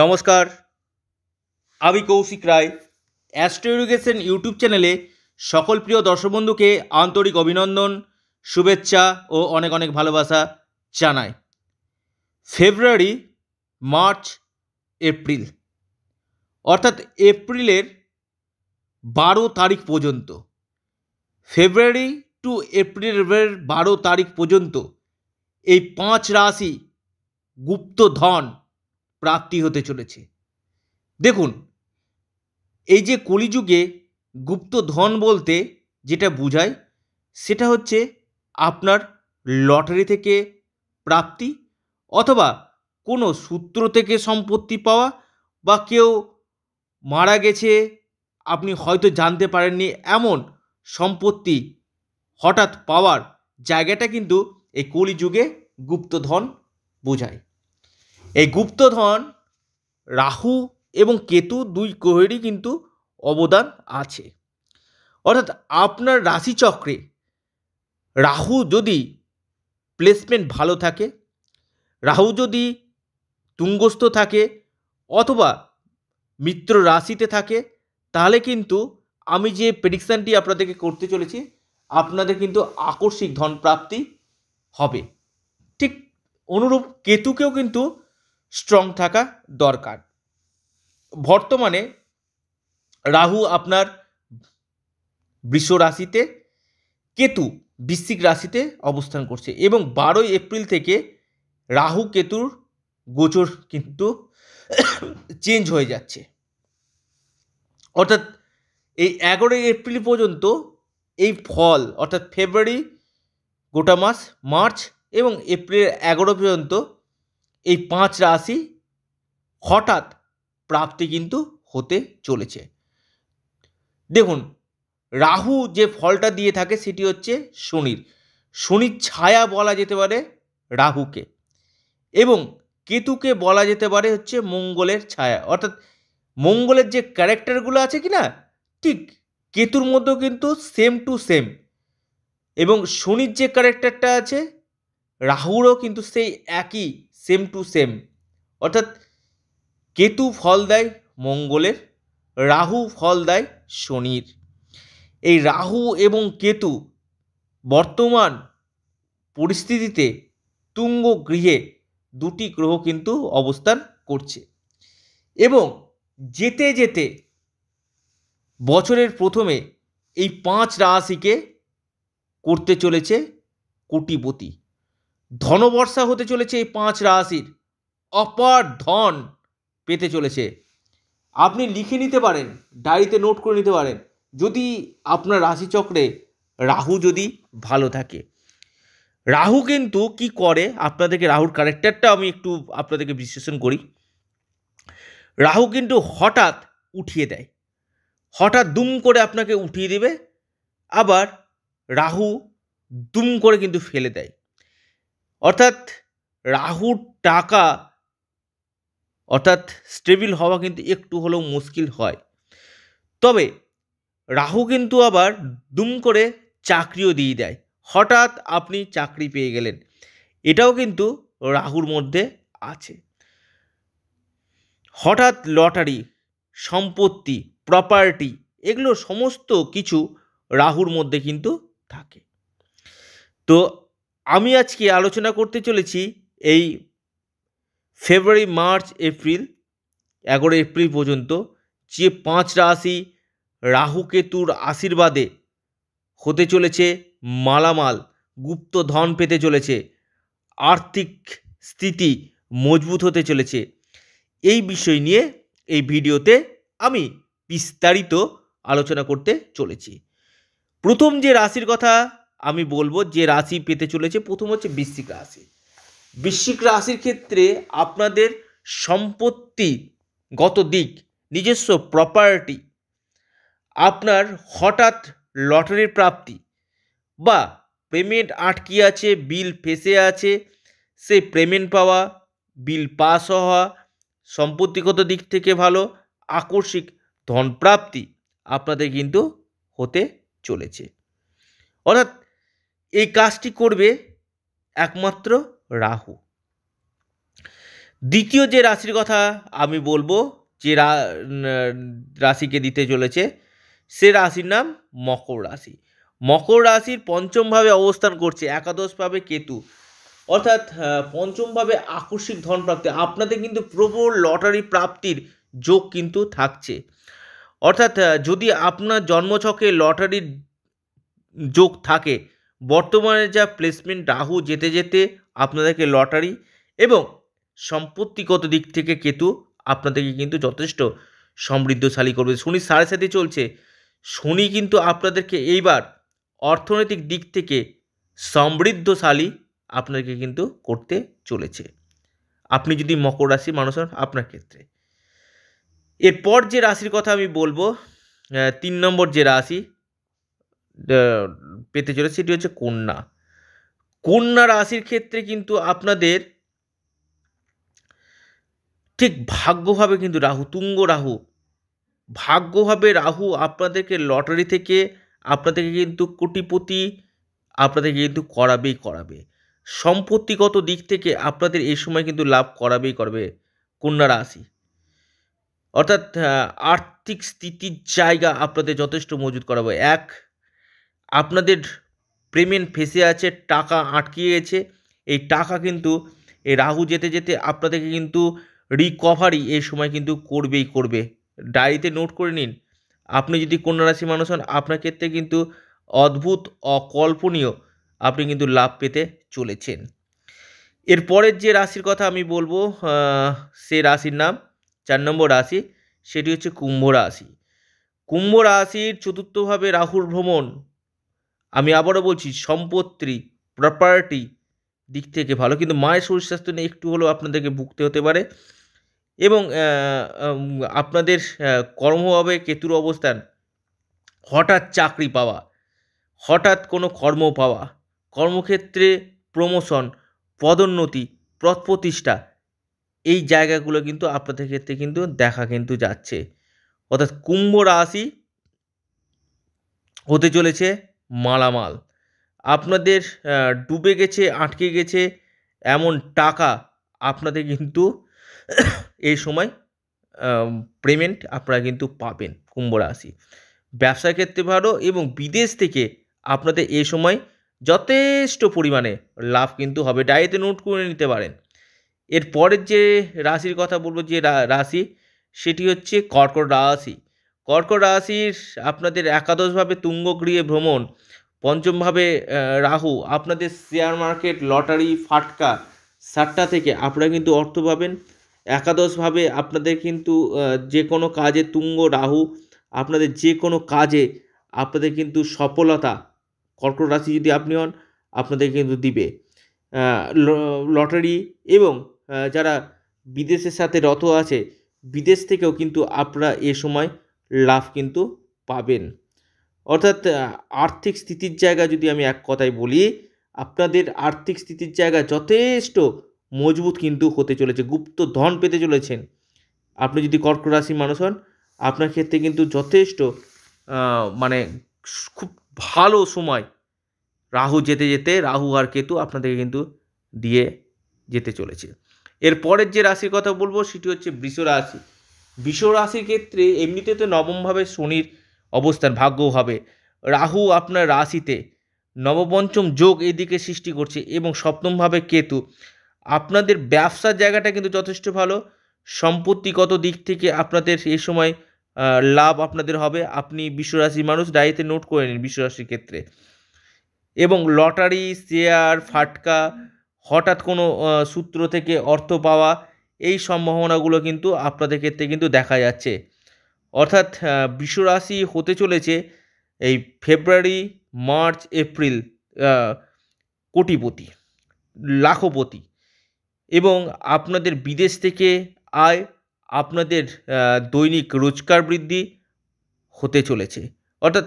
নমস্কার আমি Koushik Roy astro education YouTube চ্যানেলে সকল প্রিয় দর্শক বন্ধুকে আন্তরিক অভিনন্দন শুভেচ্ছা ও অনেক অনেক ভালোবাসা জানাই ফেব্রুয়ারি মার্চ এপ্রিল অর্থাৎ এপ্রিলের বারো তারিখ পর্যন্ত ফেব্রুয়ারি টু এপ্রিলের বারো তারিখ পর্যন্ত এই পাঁচ রাশি গুপ্ত ধন প্রাপ্তি হতে চলেছে দেখুন এই যে কলিযুগে গুপ্ত ধন বলতে যেটা বোঝায় সেটা হচ্ছে আপনার লটারি থেকে প্রাপ্তি অথবা কোনো সূত্র থেকে সম্পত্তি পাওয়া বা কেউ মারা গেছে আপনি হয়তো জানতে পারেননি এমন সম্পত্তি হঠাৎ পাওয়ার জায়গাটা কিন্তু এই কলিযুগে গুপ্তধন বোঝায় এই গুপ্তধন রাহু এবং কেতু দুই গ্রহেরই কিন্তু অবদান আছে অর্থাৎ আপনার রাশিচক্রে রাহু যদি প্লেসমেন্ট ভালো থাকে রাহু যদি তুঙ্গস্থ থাকে অথবা মিত্র রাশিতে থাকে তাহলে কিন্তু আমি যে প্রেডিকশানটি আপনাদেরকে করতে চলেছি আপনাদের কিন্তু আকস্মিক ধন প্রাপ্তি হবে ঠিক অনুরূপ কেতুকেও কিন্তু স্ট্রং থাকা দরকার বর্তমানে রাহু আপনার বৃষ রাশিতে কেতু বৃশ্চিক রাশিতে অবস্থান করছে এবং বারোই এপ্রিল থেকে রাহু কেতুর গোচর কিন্তু চেঞ্জ হয়ে যাচ্ছে অর্থাৎ এই এগারোই এপ্রিল পর্যন্ত এই ফল অর্থাৎ ফেব্রুয়ারি গোটা মাস মার্চ এবং এপ্রিলের এগারো পর্যন্ত এই পাঁচ রাশি হঠাৎ প্রাপ্তি কিন্তু হতে চলেছে দেখুন রাহু যে ফলটা দিয়ে থাকে সেটি হচ্ছে শনির শনির ছায়া বলা যেতে পারে রাহুকে এবং কেতুকে বলা যেতে পারে হচ্ছে মঙ্গলের ছায়া অর্থাৎ মঙ্গলের যে ক্যারেক্টারগুলো আছে কি না ঠিক কেতুর মধ্যেও কিন্তু সেম টু সেম এবং শনির যে ক্যারেক্টারটা আছে রাহুরও কিন্তু সেই একই সেম টু সেম অর্থাৎ কেতু ফল দেয় মঙ্গলের রাহু ফল দেয় শনির এই রাহু এবং কেতু বর্তমান পরিস্থিতিতে তুঙ্গ গৃহে দুটি গ্রহ কিন্তু অবস্থান করছে এবং যেতে যেতে বছরের প্রথমে এই পাঁচ রাশিকে করতে চলেছে কোটিপতি ধনবর্ষা হতে চলেছে এই পাঁচ রাশির অপার ধন পেতে চলেছে আপনি লিখে নিতে পারেন ডায়েরিতে নোট করে নিতে পারেন যদি আপনার রাশিচক্রে রাহু যদি ভালো থাকে রাহু কিন্তু কি করে আপনাদেরকে রাহুর ক্যারেক্টারটা আমি একটু আপনাদেরকে বিশ্লেষণ করি রাহু কিন্তু হঠাৎ উঠিয়ে দেয় হঠাৎ দুম করে আপনাকে উঠিয়ে দেবে আবার রাহু দুম করে কিন্তু ফেলে দেয় অর্থাৎ রাহুর টাকা অর্থাৎ স্টেবিল হওয়া কিন্তু একটু হলেও মুশকিল হয় তবে রাহু কিন্তু আবার দুম করে চাকরিও দিয়ে দেয় হঠাৎ আপনি চাকরি পেয়ে গেলেন এটাও কিন্তু রাহুর মধ্যে আছে হঠাৎ লটারি সম্পত্তি প্রপার্টি এগুলো সমস্ত কিছু রাহুর মধ্যে কিন্তু থাকে তো আমি আজকে আলোচনা করতে চলেছি এই ফেব্রুয়ারি মার্চ এপ্রিল এগারো এপ্রিল পর্যন্ত যে পাঁচ রাশি রাহুকেতুর আশীর্বাদে হতে চলেছে মালামাল গুপ্ত ধন পেতে চলেছে আর্থিক স্থিতি মজবুত হতে চলেছে এই বিষয় নিয়ে এই ভিডিওতে আমি বিস্তারিত আলোচনা করতে চলেছি প্রথম যে রাশির কথা আমি বলবো যে রাশি পেতে চলেছে প্রথম হচ্ছে বৃশ্চিক রাশি বৃশ্চিক রাশির ক্ষেত্রে আপনাদের সম্পত্তিগত দিক নিজস্ব প্রপার্টি আপনার হঠাৎ লটারির প্রাপ্তি বা পেমেন্ট আটকি আছে বিল ফেসে আছে সে পেমেন্ট পাওয়া বিল পাস হওয়া সম্পত্তিগত দিক থেকে ভালো আকস্মিক ধনপ্রাপ্তি আপনাদের কিন্তু হতে চলেছে অর্থাৎ এই কাজটি করবে একমাত্র রাহু দ্বিতীয় যে রাশির কথা আমি বলবো যে রাশিকে দিতে চলেছে সে রাশির নাম মকর রাশি মকর রাশির পঞ্চমভাবে অবস্থান করছে একাদশভাবে কেতু অর্থাৎ পঞ্চমভাবে আকস্মিক ধন প্রাপ্তি আপনাদের কিন্তু প্রবল লটারি প্রাপ্তির যোগ কিন্তু থাকছে অর্থাৎ যদি আপনার জন্মছকে লটারির যোগ থাকে বর্তমানে যা প্লেসমেন্ট রাহু যেতে যেতে আপনাদেরকে লটারি এবং সম্পত্তিগত দিক থেকে কেতু আপনাদেরকে কিন্তু যথেষ্ট সমৃদ্ধশালী করবে শনি সাড়ে সাথে চলছে শনি কিন্তু আপনাদেরকে এইবার অর্থনৈতিক দিক থেকে সমৃদ্ধশালী আপনাকে কিন্তু করতে চলেছে আপনি যদি মকর রাশি মানুষ হন আপনার ক্ষেত্রে এরপর যে রাশির কথা আমি বলবো তিন নম্বর যে রাশি পেতে চলেছে সেটি হচ্ছে কন্যা কন্যা রাশির ক্ষেত্রে কিন্তু আপনাদের ঠিক ভাগ্যভাবে কিন্তু রাহু তুঙ্গ রাহু ভাগ্যভাবে রাহু আপনাদেরকে লটারি থেকে আপনাদেরকে কিন্তু কোটিপতি আপনাদেরকে কিন্তু করাবেই করাবে সম্পত্তিগত দিক থেকে আপনাদের এই সময় কিন্তু লাভ করাবেই করবে কন্যা রাশি অর্থাৎ আর্থিক স্থিতির জায়গা আপনাদের যথেষ্ট মজুত করাবে এক আপনাদের পেমেন্ট ফেসে আছে টাকা আটকিয়ে গেছে এই টাকা কিন্তু এই রাহু যেতে যেতে আপনাদেরকে কিন্তু রিকভারি এই সময় কিন্তু করবেই করবে ডায়েরিতে নোট করে নিন আপনি যদি কন্যা রাশি মানুষ হন আপনার ক্ষেত্রে কিন্তু অদ্ভুত অকল্পনীয় আপনি কিন্তু লাভ পেতে চলেছেন এরপরের যে রাশির কথা আমি বলবো সে রাশির নাম চার নম্বর রাশি সেটি হচ্ছে কুম্ভ রাশি কুম্ভ রাশির চতুর্থভাবে রাহুর ভ্রমণ আমি আবারও বলছি সম্পত্তি প্রপার্টি দিক থেকে ভালো কিন্তু মায়ের শরীর স্বাস্থ্য নিয়ে একটু হলেও আপনাদেরকে ভুগতে হতে পারে এবং আপনাদের কর্ম হবে কেতুর অবস্থান হঠাৎ চাকরি পাওয়া হঠাৎ কোনো কর্ম পাওয়া কর্মক্ষেত্রে প্রমোশন পদোন্নতি পথ প্রতিষ্ঠা এই জায়গাগুলো কিন্তু আপনাদের ক্ষেত্রে কিন্তু দেখা কিন্তু যাচ্ছে অর্থাৎ কুম্ভ রাশি হতে চলেছে মালামাল আপনাদের ডুবে গেছে আটকে গেছে এমন টাকা আপনাদের কিন্তু এই সময় পেমেন্ট আপনারা কিন্তু পাবেন কুম্ভ রাশি ব্যবসার ক্ষেত্রে ভালো এবং বিদেশ থেকে আপনাদের এ সময় যথেষ্ট পরিমাণে লাভ কিন্তু হবে ডায়েতে নোট করে নিতে পারেন এর পরের যে রাশির কথা বলবো যে রাশি সেটি হচ্ছে কর্কট রাশি কর্কট রাশির আপনাদের একাদশভাবে তুঙ্গ গৃহে ভ্রমণ পঞ্চমভাবে রাহু আপনাদের শেয়ার মার্কেট লটারি ফাটকা সাতটা থেকে আপনারা কিন্তু অর্থ পাবেন একাদশভাবে আপনাদের কিন্তু যে কোনো কাজে তুঙ্গ রাহু আপনাদের যে কোনো কাজে আপনাদের কিন্তু সফলতা কর্কট রাশি যদি আপনি হন আপনাদের কিন্তু দিবে লটারি এবং যারা বিদেশের সাথে রত আছে বিদেশ থেকেও কিন্তু আপনারা এ সময় লাভ কিন্তু পাবেন অর্থাৎ আর্থিক স্থিতির জায়গা যদি আমি এক কথায় বলি আপনাদের আর্থিক স্থিতির জায়গা যথেষ্ট মজবুত কিন্তু হতে চলেছে গুপ্ত ধন পেতে চলেছেন আপনি যদি কর্ক রাশির মানুষ হন আপনার ক্ষেত্রে কিন্তু যথেষ্ট মানে খুব ভালো সময় রাহু যেতে যেতে রাহু আর কেতু আপনাদেরকে কিন্তু দিয়ে যেতে চলেছে এর পরের যে রাশির কথা বলবো সেটি হচ্ছে বৃষ রাশি বিষরাশির ক্ষেত্রে এমনিতে তো নবমভাবে শনির অবস্থান ভাগ্য হবে রাহু আপনার রাশিতে নবপঞ্চম যোগ এদিকে সৃষ্টি করছে এবং সপ্তমভাবে কেতু আপনাদের ব্যবসার জায়গাটা কিন্তু যথেষ্ট ভালো সম্পত্তিগত দিক থেকে আপনাদের এই সময় লাভ আপনাদের হবে আপনি বিশ্বরাশির মানুষ ডায়েতে নোট করে নিন বিশ্বরাশির ক্ষেত্রে এবং লটারি শেয়ার ফাটকা হঠাৎ কোনো সূত্র থেকে অর্থ পাওয়া এই সম্ভাবনাগুলো কিন্তু আপনাদের ক্ষেত্রে কিন্তু দেখা যাচ্ছে অর্থাৎ বিশ্বরাশি হতে চলেছে এই ফেব্রুয়ারি মার্চ এপ্রিল কোটিপতি লাখপতি এবং আপনাদের বিদেশ থেকে আয় আপনাদের দৈনিক রোজগার বৃদ্ধি হতে চলেছে অর্থাৎ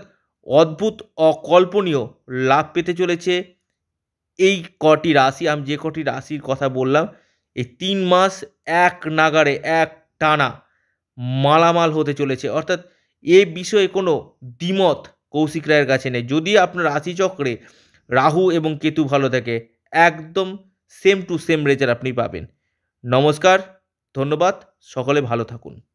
অদ্ভুত অকল্পনীয় লাভ পেতে চলেছে এই কটি রাশি আমি যে কটি রাশির কথা বললাম এই তিন মাস এক নাগারে এক টানা মালামাল হতে চলেছে অর্থাৎ এ বিষয়ে কোনো দ্বিমত কৌশিক রায়ের কাছে নেই যদি আপনার রাশিচক্রে রাহু এবং কেতু ভালো থাকে একদম সেম টু সেম রেজার আপনি পাবেন নমস্কার ধন্যবাদ সকলে ভালো থাকুন